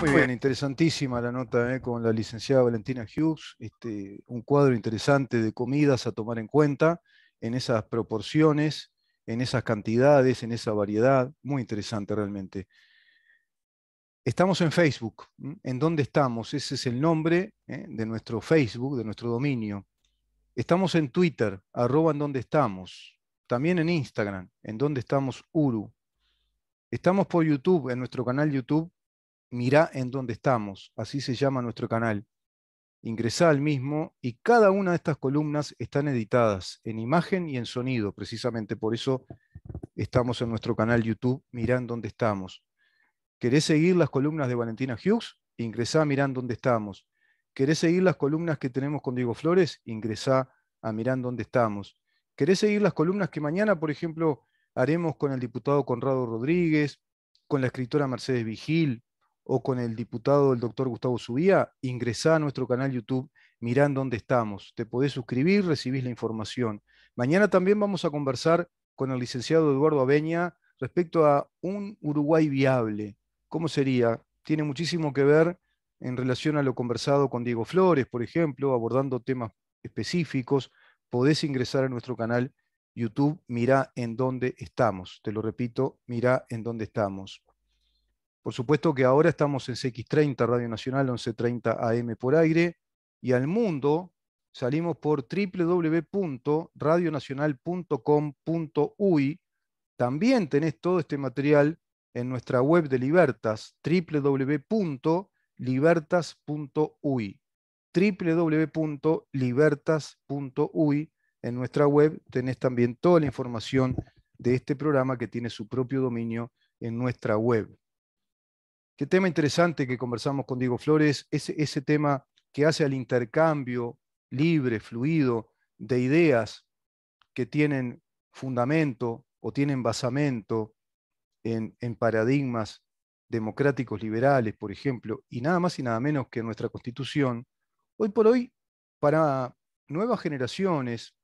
Muy bien, interesantísima la nota eh, con la licenciada Valentina Hughes, este, un cuadro interesante de comidas a tomar en cuenta en esas proporciones, en esas cantidades, en esa variedad, muy interesante realmente. Estamos en Facebook. ¿En dónde estamos? Ese es el nombre ¿eh? de nuestro Facebook, de nuestro dominio. Estamos en Twitter, arroba en donde estamos. También en Instagram, en donde estamos Uru. Estamos por YouTube, en nuestro canal YouTube, Mirá en dónde estamos, así se llama nuestro canal. Ingresá al mismo y cada una de estas columnas están editadas en imagen y en sonido, precisamente por eso estamos en nuestro canal YouTube, Mirá en dónde estamos. ¿Querés seguir las columnas de Valentina Hughes? Ingresá a Mirá en dónde estamos. ¿Querés seguir las columnas que tenemos con Diego Flores? Ingresá a Mirá en dónde estamos. ¿Querés seguir las columnas que mañana, por ejemplo, haremos con el diputado Conrado Rodríguez, con la escritora Mercedes Vigil o con el diputado el doctor Gustavo Subía, ingresá a nuestro canal YouTube, mirando dónde estamos, te podés suscribir, recibís la información. Mañana también vamos a conversar con el licenciado Eduardo Aveña respecto a un Uruguay viable. ¿Cómo sería? Tiene muchísimo que ver en relación a lo conversado con Diego Flores, por ejemplo, abordando temas específicos. Podés ingresar a nuestro canal YouTube, mira en dónde estamos. Te lo repito, mira en dónde estamos. Por supuesto que ahora estamos en CX30, Radio Nacional 1130 AM por aire, y al mundo salimos por www.radionacional.com.uy. También tenés todo este material en nuestra web de Libertas, www.libertas.uy www.libertas.uy en nuestra web tenés también toda la información de este programa que tiene su propio dominio en nuestra web. Qué tema interesante que conversamos con Diego Flores, ese, tema que hace al intercambio libre, fluido, de ideas que tienen fundamento o tienen basamento en, en paradigmas democráticos liberales, por ejemplo, y nada más y nada menos que nuestra constitución, hoy por hoy, para nuevas generaciones,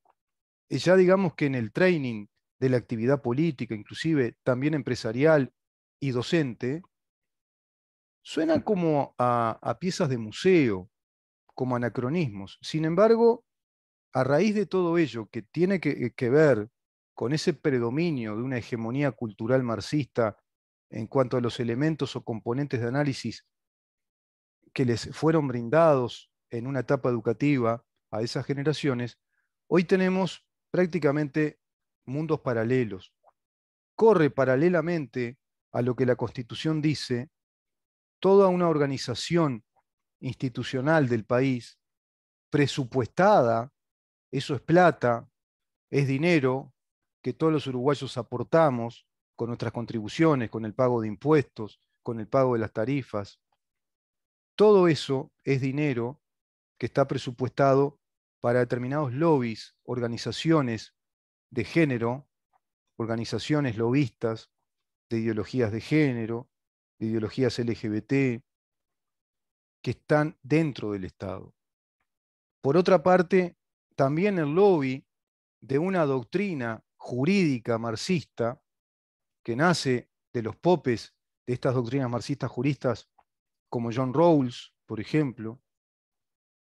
ya digamos que en el training de la actividad política, inclusive también empresarial y docente, suena como a, piezas de museo, como anacronismos. Sin embargo, a raíz de todo ello, que tiene que, eh, que, ver con ese predominio de una hegemonía cultural marxista en cuanto a los elementos o componentes de análisis que les fueron brindados en una etapa educativa a esas generaciones, hoy tenemos prácticamente mundos paralelos. Corre paralelamente a lo que la Constitución dice toda una organización institucional del país presupuestada, eso es plata, es dinero que todos los uruguayos aportamos con nuestras contribuciones, con el pago de impuestos, con el pago de las tarifas. Todo eso es dinero que está presupuestado para determinados lobbies, organizaciones de género, organizaciones lobistas de ideologías de género, de ideologías LGBT, que están dentro del Estado. Por otra parte, también el lobby de una doctrina jurídica marxista que nace de los popes de estas doctrinas marxistas juristas como John Rawls, por ejemplo,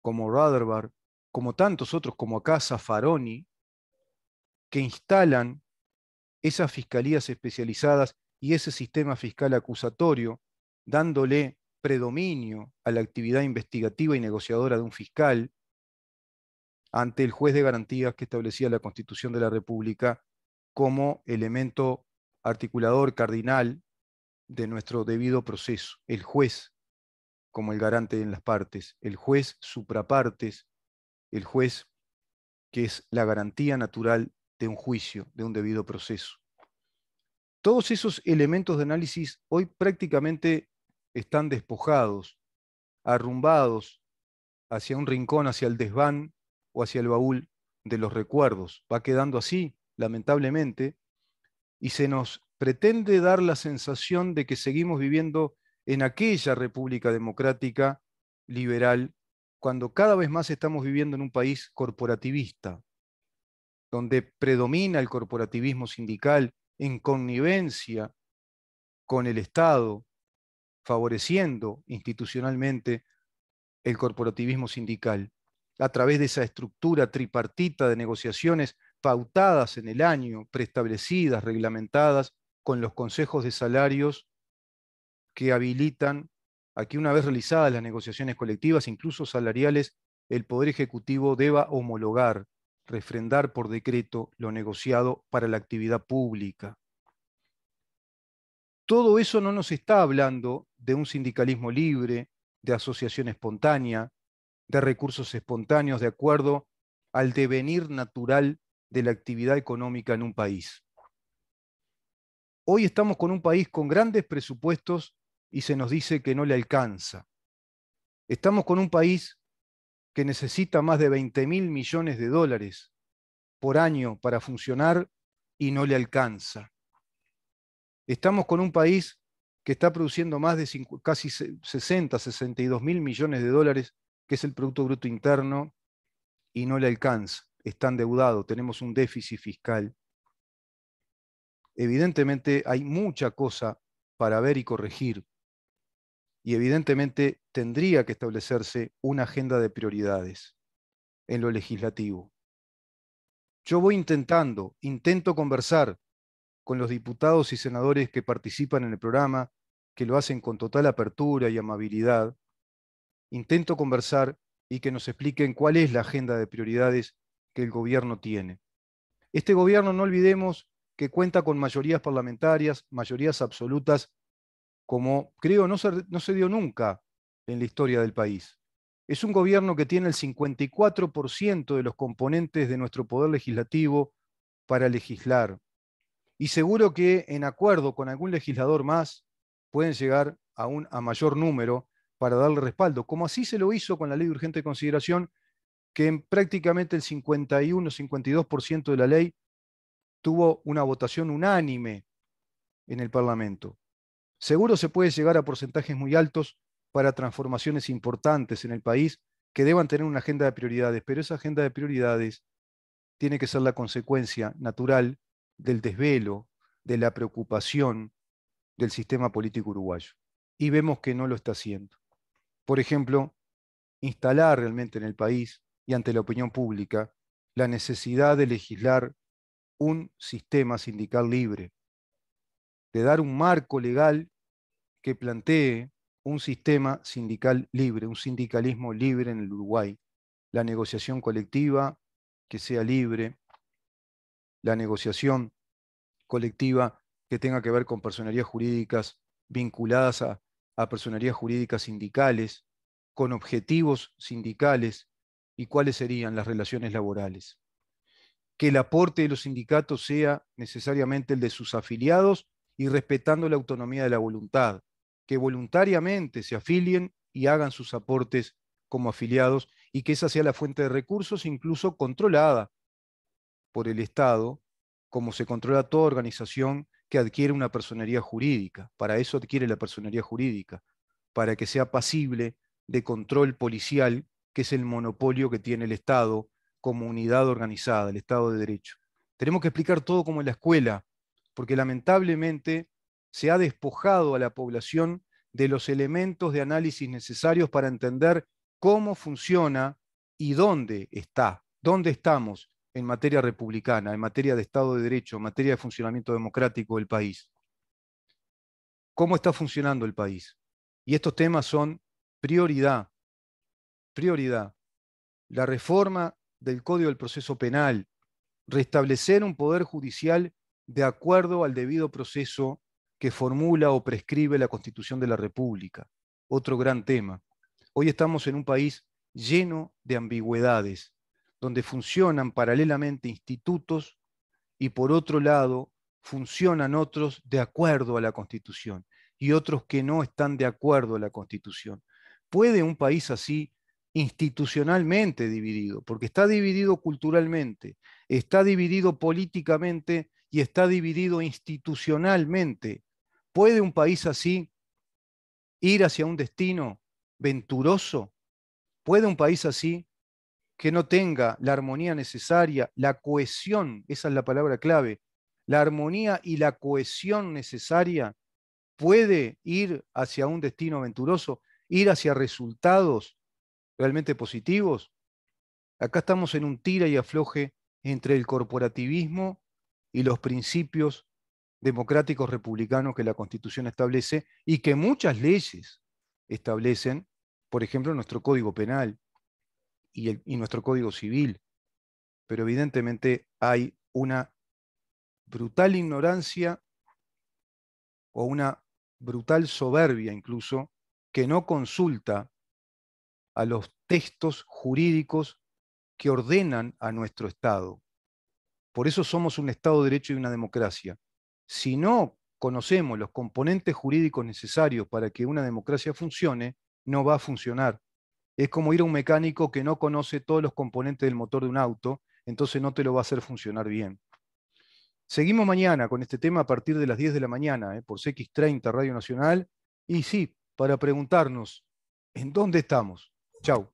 como Rutherford, como tantos otros como acá, Zaffaroni, que instalan esas fiscalías especializadas y ese sistema fiscal acusatorio, dándole predominio a la actividad investigativa y negociadora de un fiscal ante el juez de garantías que establecía la Constitución de la República como elemento articulador cardinal de nuestro debido proceso, el juez como el garante en las partes, el juez suprapartes el juez, que es la garantía natural de un juicio, de un debido proceso. Todos esos elementos de análisis hoy prácticamente están despojados, arrumbados hacia un rincón, hacia el desván o hacia el baúl de los recuerdos. Va quedando así, lamentablemente, y se nos pretende dar la sensación de que seguimos viviendo en aquella república democrática liberal cuando cada vez más estamos viviendo en un país corporativista, donde predomina el corporativismo sindical en connivencia con el Estado, favoreciendo institucionalmente el corporativismo sindical a través de esa estructura tripartita de negociaciones pautadas en el año, preestablecidas, reglamentadas, con los consejos de salarios que habilitan Aquí una vez realizadas las negociaciones colectivas, incluso salariales, el Poder Ejecutivo deba homologar, refrendar por decreto lo negociado para la actividad pública. Todo eso no nos está hablando de un sindicalismo libre, de asociación espontánea, de recursos espontáneos de acuerdo al devenir natural de la actividad económica en un país. Hoy estamos con un país con grandes presupuestos y se nos dice que no le alcanza. Estamos con un país que necesita más de 20 mil millones de dólares por año para funcionar y no le alcanza. Estamos con un país que está produciendo más de casi 60, 62 mil millones de dólares, que es el Producto Bruto Interno, y no le alcanza. Está endeudado, tenemos un déficit fiscal. Evidentemente hay mucha cosa para ver y corregir, y evidentemente tendría que establecerse una agenda de prioridades en lo legislativo. Yo voy intentando, intento conversar con los diputados y senadores que participan en el programa, que lo hacen con total apertura y amabilidad. Intento conversar y que nos expliquen cuál es la agenda de prioridades que el gobierno tiene. Este gobierno, no olvidemos, que cuenta con mayorías parlamentarias, mayorías absolutas como creo no se, no se dio nunca en la historia del país. Es un gobierno que tiene el 54% de los componentes de nuestro poder legislativo para legislar. Y seguro que en acuerdo con algún legislador más pueden llegar a un a mayor número para darle respaldo, como así se lo hizo con la ley de urgente consideración, que en prácticamente el 51 52% de la ley tuvo una votación unánime en el Parlamento. Seguro se puede llegar a porcentajes muy altos para transformaciones importantes en el país que deban tener una agenda de prioridades, pero esa agenda de prioridades tiene que ser la consecuencia natural del desvelo, de la preocupación del sistema político uruguayo. Y vemos que no lo está haciendo. Por ejemplo, instalar realmente en el país y ante la opinión pública la necesidad de legislar un sistema sindical libre, de dar un marco legal que plantee un sistema sindical libre, un sindicalismo libre en el Uruguay, la negociación colectiva que sea libre, la negociación colectiva que tenga que ver con personerías jurídicas vinculadas a, a personerías jurídicas sindicales, con objetivos sindicales y cuáles serían las relaciones laborales. Que el aporte de los sindicatos sea necesariamente el de sus afiliados y respetando la autonomía de la voluntad, que voluntariamente se afilien y hagan sus aportes como afiliados y que esa sea la fuente de recursos incluso controlada por el Estado, como se controla toda organización que adquiere una personería jurídica. Para eso adquiere la personería jurídica, para que sea pasible de control policial, que es el monopolio que tiene el Estado como unidad organizada, el Estado de Derecho. Tenemos que explicar todo como en la escuela, porque lamentablemente se ha despojado a la población de los elementos de análisis necesarios para entender cómo funciona y dónde está, dónde estamos en materia republicana, en materia de Estado de Derecho, en materia de funcionamiento democrático del país. ¿Cómo está funcionando el país? Y estos temas son prioridad, prioridad. La reforma del Código del Proceso Penal, restablecer un poder judicial de acuerdo al debido proceso que formula o prescribe la Constitución de la República. Otro gran tema. Hoy estamos en un país lleno de ambigüedades, donde funcionan paralelamente institutos y por otro lado funcionan otros de acuerdo a la Constitución y otros que no están de acuerdo a la Constitución. ¿Puede un país así institucionalmente dividido? Porque está dividido culturalmente, está dividido políticamente y está dividido institucionalmente. ¿Puede un país así ir hacia un destino venturoso? ¿Puede un país así que no tenga la armonía necesaria, la cohesión, esa es la palabra clave, la armonía y la cohesión necesaria, puede ir hacia un destino venturoso, ir hacia resultados realmente positivos? Acá estamos en un tira y afloje entre el corporativismo y los principios democráticos republicanos que la Constitución establece y que muchas leyes establecen, por ejemplo, nuestro Código Penal y, y nuestro Código Civil. Pero evidentemente hay una brutal ignorancia o una brutal soberbia incluso que no consulta a los textos jurídicos que ordenan a nuestro Estado. Por eso somos un Estado de Derecho y una democracia. Si no conocemos los componentes jurídicos necesarios para que una democracia funcione, no va a funcionar. Es como ir a un mecánico que no conoce todos los componentes del motor de un auto, entonces no te lo va a hacer funcionar bien. Seguimos mañana con este tema a partir de las 10 de la mañana ¿eh? por CX30 Radio Nacional. Y sí, para preguntarnos, ¿en dónde estamos? Chau.